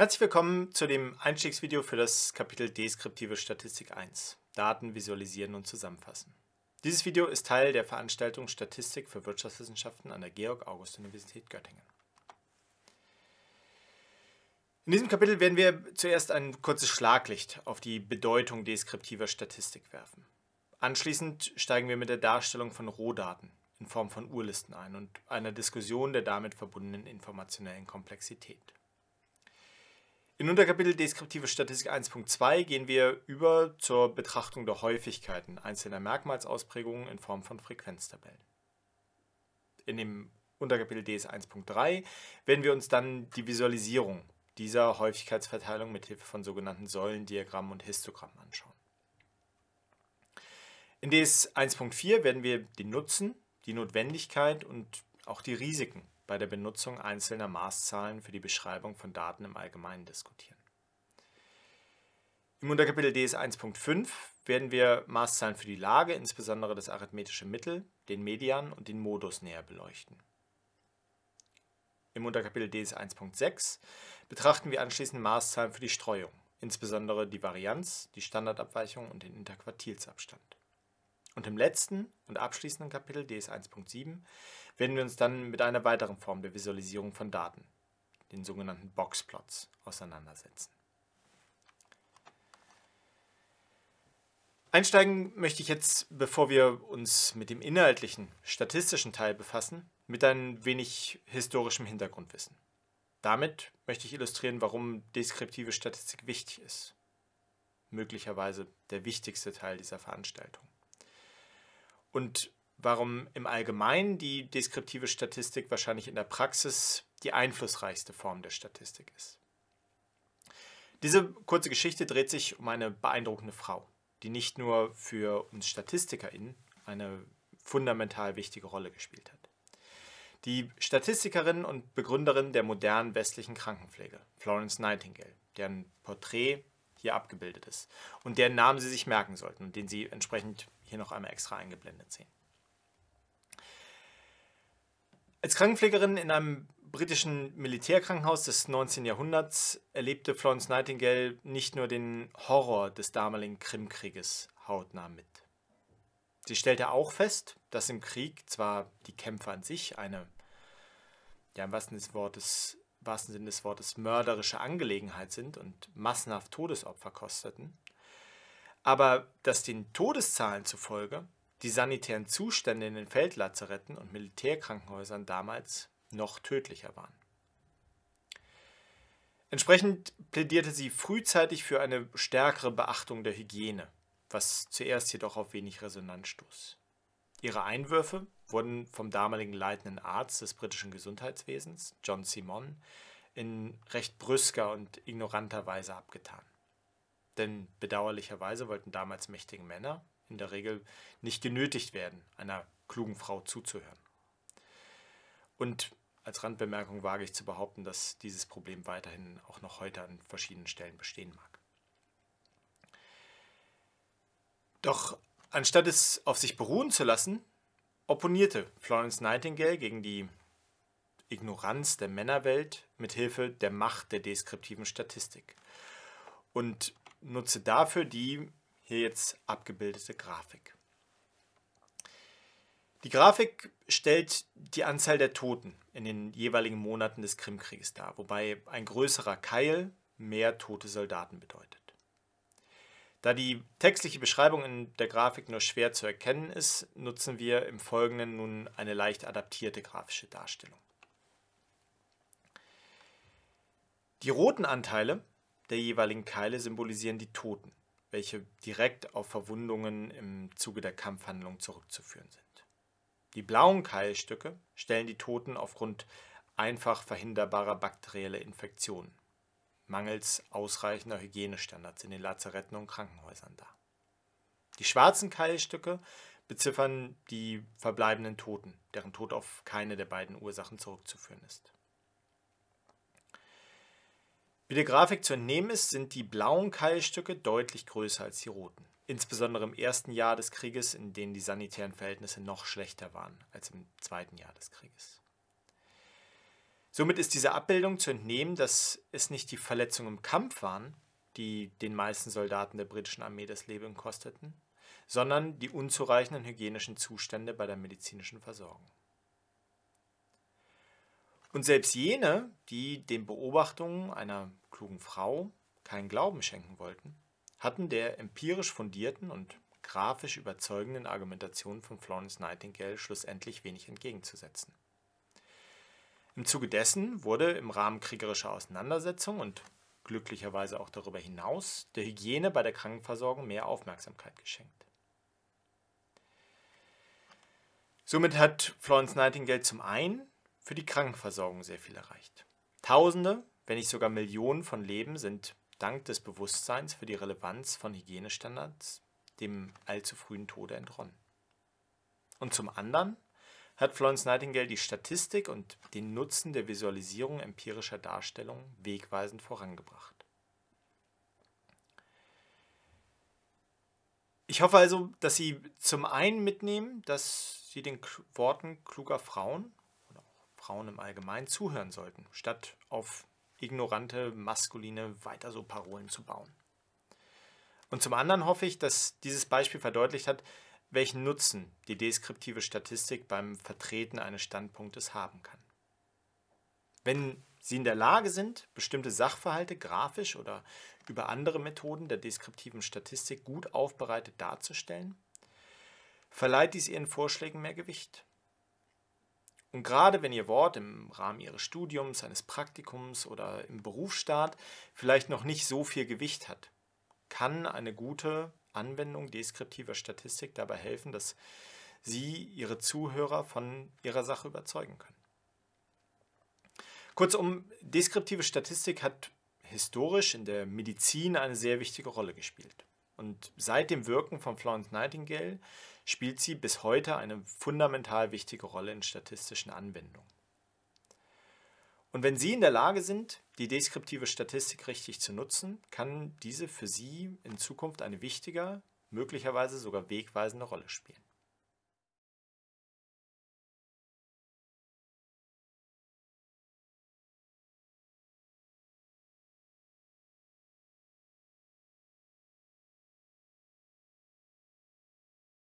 Herzlich willkommen zu dem Einstiegsvideo für das Kapitel Deskriptive Statistik 1 Daten visualisieren und zusammenfassen. Dieses Video ist Teil der Veranstaltung Statistik für Wirtschaftswissenschaften an der Georg-August-Universität Göttingen. In diesem Kapitel werden wir zuerst ein kurzes Schlaglicht auf die Bedeutung deskriptiver Statistik werfen. Anschließend steigen wir mit der Darstellung von Rohdaten in Form von Urlisten ein und einer Diskussion der damit verbundenen informationellen Komplexität. In Unterkapitel Deskriptive Statistik 1.2 gehen wir über zur Betrachtung der Häufigkeiten einzelner Merkmalsausprägungen in Form von Frequenztabellen. In dem Unterkapitel DS 1.3 werden wir uns dann die Visualisierung dieser Häufigkeitsverteilung mithilfe von sogenannten Säulendiagrammen und Histogrammen anschauen. In DS 1.4 werden wir den Nutzen, die Notwendigkeit und auch die Risiken bei der Benutzung einzelner Maßzahlen für die Beschreibung von Daten im Allgemeinen diskutieren. Im Unterkapitel DS 1.5 werden wir Maßzahlen für die Lage, insbesondere das arithmetische Mittel, den Median und den Modus näher beleuchten. Im Unterkapitel DS 1.6 betrachten wir anschließend Maßzahlen für die Streuung, insbesondere die Varianz, die Standardabweichung und den Interquartilsabstand. Und im letzten und abschließenden Kapitel DS 1.7 werden wir uns dann mit einer weiteren Form der Visualisierung von Daten, den sogenannten Boxplots, auseinandersetzen. Einsteigen möchte ich jetzt, bevor wir uns mit dem inhaltlichen, statistischen Teil befassen, mit ein wenig historischem Hintergrundwissen. Damit möchte ich illustrieren, warum deskriptive Statistik wichtig ist. Möglicherweise der wichtigste Teil dieser Veranstaltung und warum im Allgemeinen die deskriptive Statistik wahrscheinlich in der Praxis die einflussreichste Form der Statistik ist. Diese kurze Geschichte dreht sich um eine beeindruckende Frau, die nicht nur für uns StatistikerInnen eine fundamental wichtige Rolle gespielt hat. Die Statistikerin und Begründerin der modernen westlichen Krankenpflege, Florence Nightingale, deren Porträt hier abgebildet ist und deren Namen Sie sich merken sollten und den Sie entsprechend hier noch einmal extra eingeblendet sehen. Als Krankenpflegerin in einem britischen Militärkrankenhaus des 19. Jahrhunderts erlebte Florence Nightingale nicht nur den Horror des damaligen Krimkrieges hautnah mit. Sie stellte auch fest, dass im Krieg zwar die Kämpfe an sich eine, ja im wahrsten, des Wortes, wahrsten Sinne des Wortes, mörderische Angelegenheit sind und massenhaft Todesopfer kosteten, aber dass den Todeszahlen zufolge die sanitären Zustände in den Feldlazaretten und Militärkrankenhäusern damals noch tödlicher waren. Entsprechend plädierte sie frühzeitig für eine stärkere Beachtung der Hygiene, was zuerst jedoch auf wenig Resonanz stoß. Ihre Einwürfe wurden vom damaligen leitenden Arzt des britischen Gesundheitswesens, John Simon, in recht brüsker und ignoranter Weise abgetan. Denn bedauerlicherweise wollten damals mächtige Männer in der Regel nicht genötigt werden, einer klugen Frau zuzuhören. Und als Randbemerkung wage ich zu behaupten, dass dieses Problem weiterhin auch noch heute an verschiedenen Stellen bestehen mag. Doch anstatt es auf sich beruhen zu lassen, opponierte Florence Nightingale gegen die Ignoranz der Männerwelt mit Hilfe der Macht der deskriptiven Statistik. Und nutze dafür die hier jetzt abgebildete Grafik. Die Grafik stellt die Anzahl der Toten in den jeweiligen Monaten des Krimkrieges dar, wobei ein größerer Keil mehr tote Soldaten bedeutet. Da die textliche Beschreibung in der Grafik nur schwer zu erkennen ist, nutzen wir im Folgenden nun eine leicht adaptierte grafische Darstellung. Die roten Anteile der jeweiligen Keile symbolisieren die Toten, welche direkt auf Verwundungen im Zuge der Kampfhandlung zurückzuführen sind. Die blauen Keilstücke stellen die Toten aufgrund einfach verhinderbarer bakterieller Infektionen, mangels ausreichender Hygienestandards in den Lazaretten und Krankenhäusern dar. Die schwarzen Keilstücke beziffern die verbleibenden Toten, deren Tod auf keine der beiden Ursachen zurückzuführen ist. Wie der Grafik zu entnehmen ist, sind die blauen Keilstücke deutlich größer als die roten. Insbesondere im ersten Jahr des Krieges, in dem die sanitären Verhältnisse noch schlechter waren als im zweiten Jahr des Krieges. Somit ist dieser Abbildung zu entnehmen, dass es nicht die Verletzungen im Kampf waren, die den meisten Soldaten der britischen Armee das Leben kosteten, sondern die unzureichenden hygienischen Zustände bei der medizinischen Versorgung. Und selbst jene, die den Beobachtungen einer klugen Frau keinen Glauben schenken wollten, hatten der empirisch fundierten und grafisch überzeugenden Argumentation von Florence Nightingale schlussendlich wenig entgegenzusetzen. Im Zuge dessen wurde im Rahmen kriegerischer Auseinandersetzungen und glücklicherweise auch darüber hinaus der Hygiene bei der Krankenversorgung mehr Aufmerksamkeit geschenkt. Somit hat Florence Nightingale zum einen für die Krankenversorgung sehr viel erreicht. Tausende, wenn nicht sogar Millionen von Leben sind dank des Bewusstseins für die Relevanz von Hygienestandards dem allzu frühen Tode entronnen. Und zum anderen hat Florence Nightingale die Statistik und den Nutzen der Visualisierung empirischer Darstellungen wegweisend vorangebracht. Ich hoffe also, dass Sie zum einen mitnehmen, dass Sie den Worten kluger Frauen Frauen im Allgemeinen zuhören sollten, statt auf ignorante, maskuline weiter so Parolen zu bauen. Und zum anderen hoffe ich, dass dieses Beispiel verdeutlicht hat, welchen Nutzen die deskriptive Statistik beim Vertreten eines Standpunktes haben kann. Wenn Sie in der Lage sind, bestimmte Sachverhalte grafisch oder über andere Methoden der deskriptiven Statistik gut aufbereitet darzustellen, verleiht dies Ihren Vorschlägen mehr Gewicht. Und gerade wenn ihr Wort im Rahmen Ihres Studiums, eines Praktikums oder im Berufsstaat vielleicht noch nicht so viel Gewicht hat, kann eine gute Anwendung deskriptiver Statistik dabei helfen, dass Sie Ihre Zuhörer von Ihrer Sache überzeugen können. Kurzum, deskriptive Statistik hat historisch in der Medizin eine sehr wichtige Rolle gespielt. Und seit dem Wirken von Florence Nightingale spielt sie bis heute eine fundamental wichtige Rolle in statistischen Anwendungen. Und wenn Sie in der Lage sind, die deskriptive Statistik richtig zu nutzen, kann diese für Sie in Zukunft eine wichtige, möglicherweise sogar wegweisende Rolle spielen.